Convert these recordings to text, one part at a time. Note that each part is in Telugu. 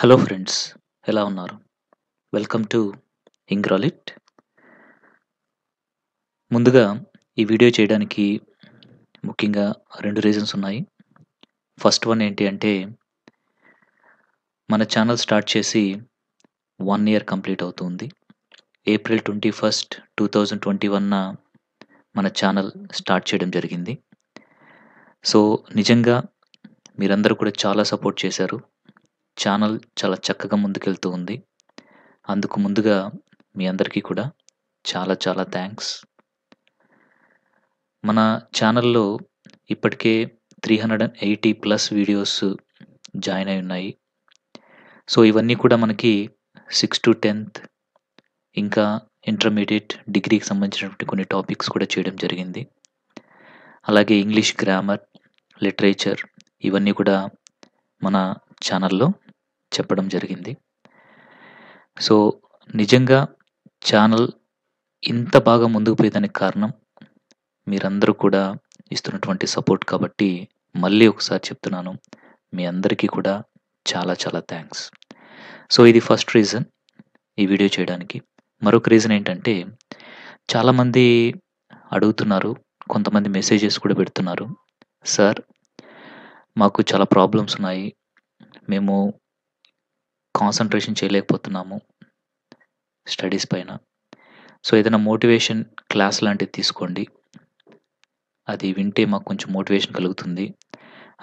హలో ఫ్రెండ్స్ ఎలా ఉన్నారు వెల్కమ్ టు ఇంగ్రాలిట్ ముందుగా ఈ వీడియో చేయడానికి ముఖ్యంగా రెండు రీజన్స్ ఉన్నాయి ఫస్ట్ వన్ ఏంటి అంటే మన ఛానల్ స్టార్ట్ చేసి వన్ ఇయర్ కంప్లీట్ అవుతుంది April twenty first two thousand twenty వన్న మన ఛానల్ స్టార్ట్ చేయడం జరిగింది సో నిజంగా మీరందరూ కూడా చాలా సపోర్ట్ చేశారు ఛానల్ చాలా చక్కగా ముందుకెళ్తూ ఉంది అందుకు ముందుగా మీ అందరికీ కూడా చాలా చాలా థ్యాంక్స్ మన ఛానల్లో ఇప్పటికే three hundred and eighty plus videos join అయి ఉన్నాయి సో ఇవన్నీ కూడా మనకి సిక్స్ టు టెన్త్ ఇంకా ఇంటర్మీడియట్ డిగ్రీకి సంబంధించినటువంటి కొన్ని టాపిక్స్ కూడా చేయడం జరిగింది అలాగే ఇంగ్లీష్ గ్రామర్ లిటరేచర్ ఇవన్నీ కూడా మన ఛానల్లో చెప్పడం జరిగింది సో నిజంగా ఛానల్ ఇంత బాగా ముందుకు పోయేదానికి కారణం మీరందరూ కూడా ఇస్తున్నటువంటి సపోర్ట్ కాబట్టి మళ్ళీ ఒకసారి చెప్తున్నాను మీ అందరికీ కూడా చాలా చాలా థ్యాంక్స్ సో ఇది ఫస్ట్ రీజన్ ఈ వీడియో చేయడానికి మరొక రీజన్ ఏంటంటే చాలామంది అడుగుతున్నారు కొంతమంది మెసేజెస్ కూడా పెడుతున్నారు సార్ మాకు చాలా ప్రాబ్లమ్స్ ఉన్నాయి మేము కాన్సన్ట్రేషన్ చేయలేకపోతున్నాము స్టడీస్ పైన సో ఏదైనా మోటివేషన్ క్లాస్ లాంటిది తీసుకోండి అది వింటే మాకు కొంచెం మోటివేషన్ కలుగుతుంది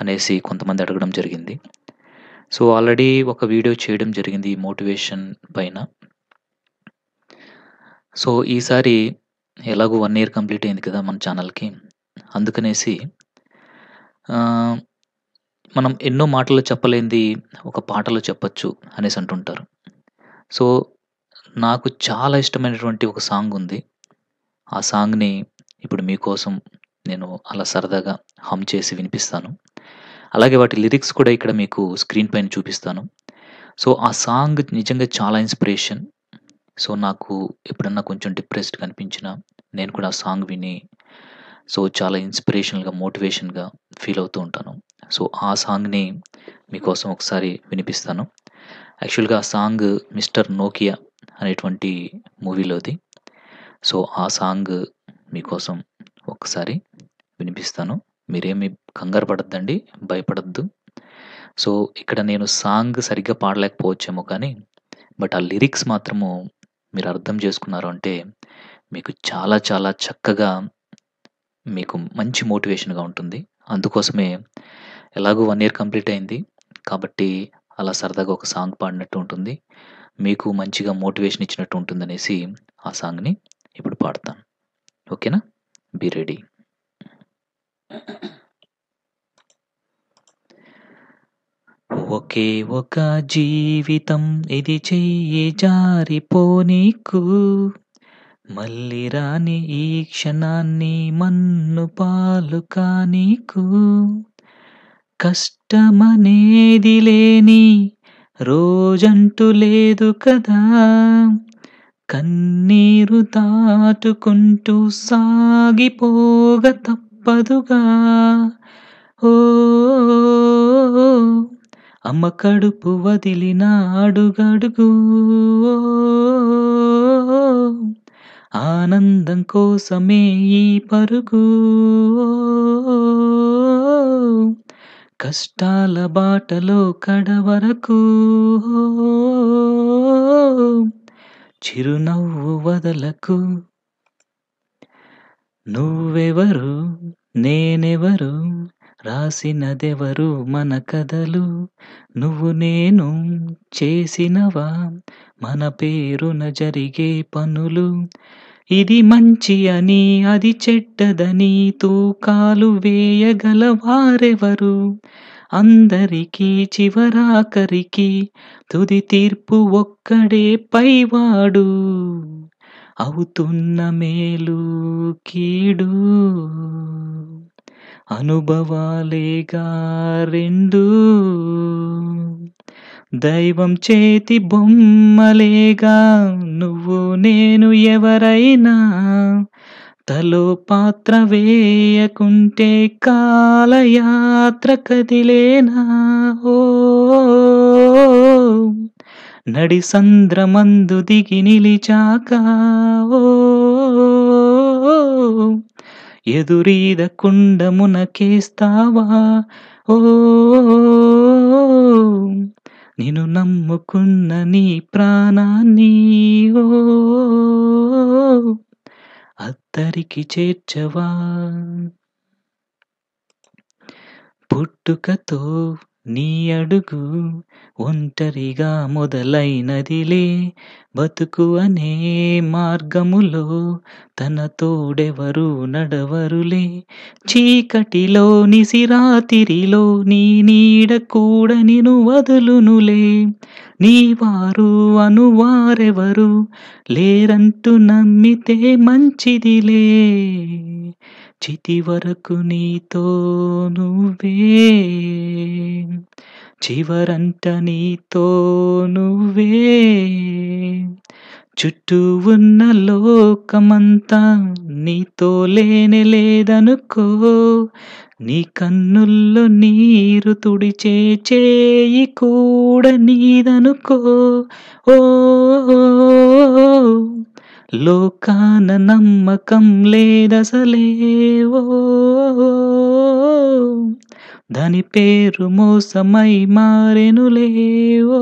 అనేసి కొంతమంది అడగడం జరిగింది సో ఆల్రెడీ ఒక వీడియో చేయడం జరిగింది ఈ మోటివేషన్ పైన సో ఈసారి ఎలాగో వన్ ఇయర్ కంప్లీట్ అయింది కదా మన ఛానల్కి అందుకనేసి మనం ఎన్నో మాటలు చెప్పలేనిది ఒక పాటలో చెప్పచ్చు అనేసి అంటుంటారు. సో, నాకు చాలా ఇష్టమైనటువంటి ఒక సాంగ్ ఉంది. ఆ సాంగ్‌ని ఇప్పుడు మీకోసం నేను అలా సరదాగా హమ్ చేసి వినిపిస్తాను. అలాగే వాటి లిరిక్స్ కూడా ఇక్కడ మీకు స్క్రీన్ పైన చూపిస్తాను. సో, ఆ సాంగ్ నిజంగా చాలా ఇన్‌స్పిరేషన్. సో, నాకు ఎప్పుడన్నా కొంచెం డిప్రెస్డ్ కనిపించిన నేను కూడా ఆ సాంగ్ విని సో, చాలా ఇన్‌స్పిరేషనల్‌గా, మోటివేషన్‌గా ఫీల్ అవుతూ ఉంటాను. సో ఆ సాంగ్ని మీకోసం ఒకసారి వినిపిస్తాను యాక్చువల్గా ఆ సాంగ్ మిస్టర్ నోకియా అనేటువంటి మూవీలోది సో ఆ సాంగ్ మీకోసం ఒకసారి వినిపిస్తాను మీరేమి కంగారు పడద్దండి భయపడద్దు సో ఇక్కడ నేను సాంగ్ సరిగ్గా పాడలేకపోవచ్చేమో కానీ బట్ ఆ లిరిక్స్ మాత్రము మీరు అర్థం చేసుకున్నారు అంటే మీకు చాలా చాలా చక్కగా మీకు మంచి మోటివేషన్గా ఉంటుంది అందుకోసమే ఎలాగో వన్ ఇయర్ కంప్లీట్ అయింది కాబట్టి అలా సరదాగా ఒక సాంగ్ పాడినట్టు ఉంటుంది మీకు మంచిగా మోటివేషన్ ఇచ్చినట్టు ఉంటుంది అనేసి ఆ సాంగ్ని ఇప్పుడు పాడతాను ఓకేనా బీ రెడీ ఒకే ఒక జీవితం ఇది చెయ్యి జారిపోనీకు మళ్ళీ రాని ఈ క్షణాన్ని మన్ను పాలు కానీకు కష్టమనేది లేని రోజంటూ లేదు కదా కన్నీరు దాటుకుంటూ సాగిపోగ తప్పదుగా ఓ అమ్మ కడుపు వదిలిన అడుగడుగు ఆనందం కోసమే ఈ పరుగు కష్టాల బాటలో కడవరకు చిరునవ్వు వదలకు నువ్వెవరు నేనెవరు రాసినదెవరు మన కథలు నువ్వు నేను చేసినవా మన పేరున జరిగే పనులు ఇది మంచి అని అది చెడ్డదని తూకాలు వేయగలవారెవరు అందరికీ చివరాఖరికి తుది తీర్పు ఒక్కడే పైవాడు అవుతున్న మేలు కీడు అనుభవాలేగా రెండు దైవం చేతి బొమ్మలేగా నువ్వు నేను ఎవరైనా తలో పాత్ర వేయకుంటే కాలయాత్ర కదిలేనా ఓ నడి సంద్రమందు దిగి నిలిచాక ఓ కుండమునకేస్తావా ఓ నేను నమ్ముకున్న నీ ప్రాణాన్ని ఓ అద్దరికి చేర్చవా పుట్టుకతో నీ అడుగు ఒంటరిగా మొదలైనదిలే బతుకు అనే మార్గములో తన తోడెవరు నడవరులే చీకటిలో నిసిరాతిరిలో నీ నీడ కూడా నిను వదులునులే నీ వారు అనువారెవరు లేరంటూ నమ్మితే మంచిదిలే చితి వరకు నీతో నువ్వే చివరంట నీతో నువ్వే చుట్టూ ఉన్న లోకమంతా నీతో లేని లేదనుకో నీ కన్నుల్లో నీరు తుడిచే చేయి కూడా నీదనుకో ఓ లోకాన నమ్మకం లేదసలేవో దాని పేరు మోసమై మారెనులేవో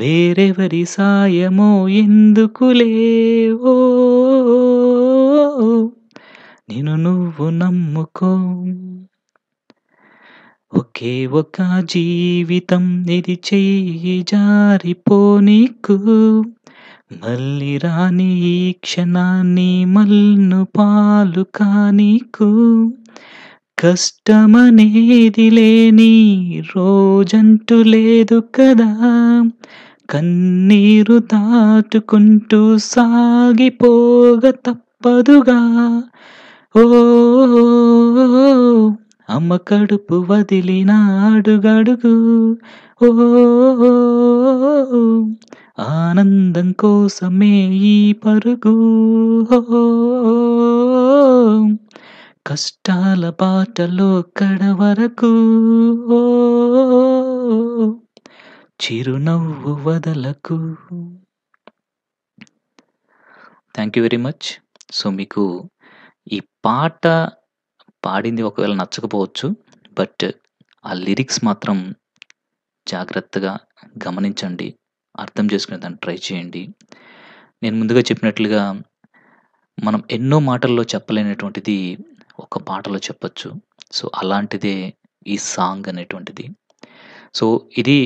వేరెవరి సాయమో ఎందుకు లేవో నిన్ను నువ్వు నమ్ముకో ఒకే ఒక జీవితం ఇది చేయి జారిపోనీకు మళ్ళీ రాని ఈ క్షణాన్ని మల్ను పాలు కానీకు కష్టమనేది లేని రోజంటూ లేదు కదా కన్నీరు దాటుకుంటూ సాగిపోగ తప్పదుగా ఓ అమ్మ కడుపు వదిలిన అడుగడుగు ఓ ఆనందం కోసమే ఈ పరుగు కష్టాల బాటలో కడవరకు చిరునవ్వు వదలకు thank you very much so మీకు ఈ పాట పాడింది ఒకవేళ నచ్చకపోవచ్చు బట్ ఆ లిరిక్స్ మాత్రం జాగ్రత్తగా గమనించండి అర్థం చేసుకునే దాన్ని ట్రై చేయండి నేను ముందుగా చెప్పినట్లుగా మనం ఎన్నో మాటల్లో చెప్పలేనటువంటిది ఒక పాటలో చెప్పచ్చు సో అలాంటిదే ఈ సాంగ్ అనేటువంటిది సో ఇది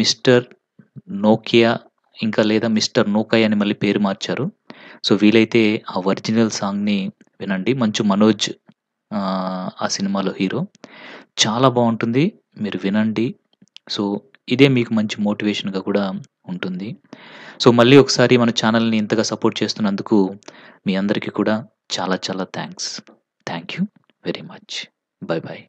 మిస్టర్ నోకియా ఇంకా లేదా మిస్టర్ నోకాయ్ అని మళ్ళీ పేరు మార్చారు సో వీలైతే ఆ ఒరిజినల్ సాంగ్ని వినండి మంచు మనోజ్ ఆ సినిమాలో హీరో చాలా బాగుంటుంది మీరు వినండి సో ఇదే మీకు మంచి మోటివేషన్గా కూడా ఉంటుంది సో మళ్ళీ ఒకసారి మన ఛానల్ని ఇంతగా సపోర్ట్ చేస్తున్నందుకు మీ అందరికీ కూడా చాలా చాలా thanks thank you very much bye bye